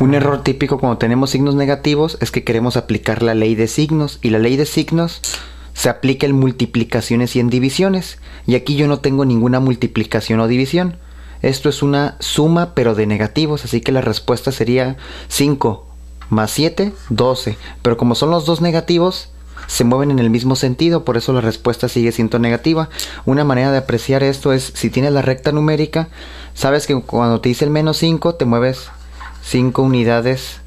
Un error típico cuando tenemos signos negativos es que queremos aplicar la ley de signos y la ley de signos se aplica en multiplicaciones y en divisiones y aquí yo no tengo ninguna multiplicación o división. Esto es una suma pero de negativos, así que la respuesta sería 5 más 7, 12. Pero como son los dos negativos, se mueven en el mismo sentido, por eso la respuesta sigue siendo negativa. Una manera de apreciar esto es si tienes la recta numérica, sabes que cuando te dice el menos 5 te mueves 5 unidades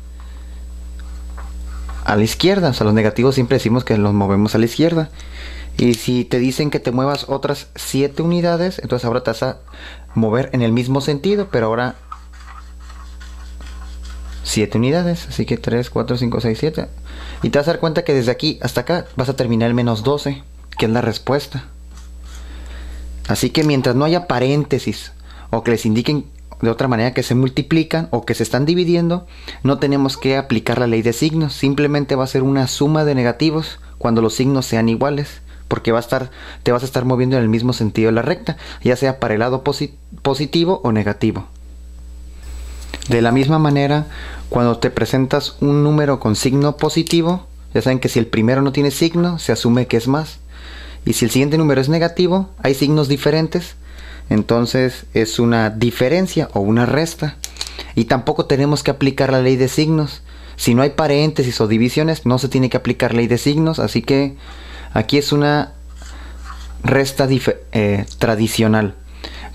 a la izquierda. O sea, los negativos siempre decimos que los movemos a la izquierda. Y si te dicen que te muevas otras 7 unidades, entonces ahora te vas a mover en el mismo sentido, pero ahora 7 unidades. Así que 3, 4, 5, 6, 7. Y te vas a dar cuenta que desde aquí hasta acá vas a terminar el menos 12, que es la respuesta. Así que mientras no haya paréntesis o que les indiquen de otra manera que se multiplican o que se están dividiendo, no tenemos que aplicar la ley de signos, simplemente va a ser una suma de negativos cuando los signos sean iguales, porque va a estar, te vas a estar moviendo en el mismo sentido de la recta, ya sea para el lado positivo o negativo. De la misma manera, cuando te presentas un número con signo positivo, ya saben que si el primero no tiene signo, se asume que es más. Y si el siguiente número es negativo, hay signos diferentes, entonces es una diferencia o una resta. Y tampoco tenemos que aplicar la ley de signos. Si no hay paréntesis o divisiones, no se tiene que aplicar ley de signos. Así que aquí es una resta eh, tradicional.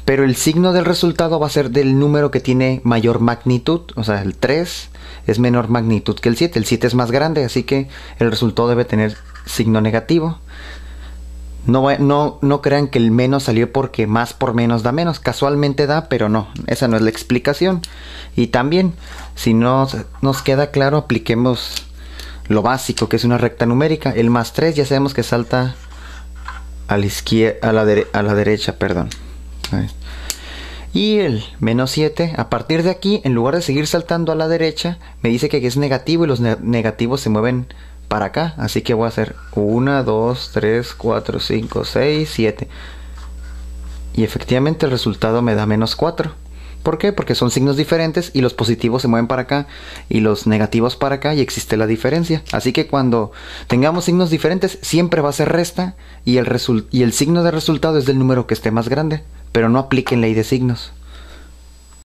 Pero el signo del resultado va a ser del número que tiene mayor magnitud. O sea, el 3 es menor magnitud que el 7. El 7 es más grande, así que el resultado debe tener signo negativo. No, no, crean que el menos salió porque más por menos da menos. Casualmente da, pero no. Esa no es la explicación. Y también, si no nos queda claro, apliquemos lo básico, que es una recta numérica. El más 3 ya sabemos que salta a la, izquierda, a la, derecha. Perdón. Y el menos 7, a partir de aquí, en lugar de seguir saltando a la derecha, me dice que es negativo y los negativos se mueven para acá. Así que voy a hacer 1, 2, 3, 4, 5, 6, 7. Y efectivamente el resultado me da menos 4. ¿Por qué? Porque son signos diferentes y los positivos se mueven para acá y los negativos para acá y existe la diferencia. Así que cuando tengamos signos diferentes siempre va a ser resta y el, y el signo de resultado es del número que esté más grande. Pero no apliquen ley de signos.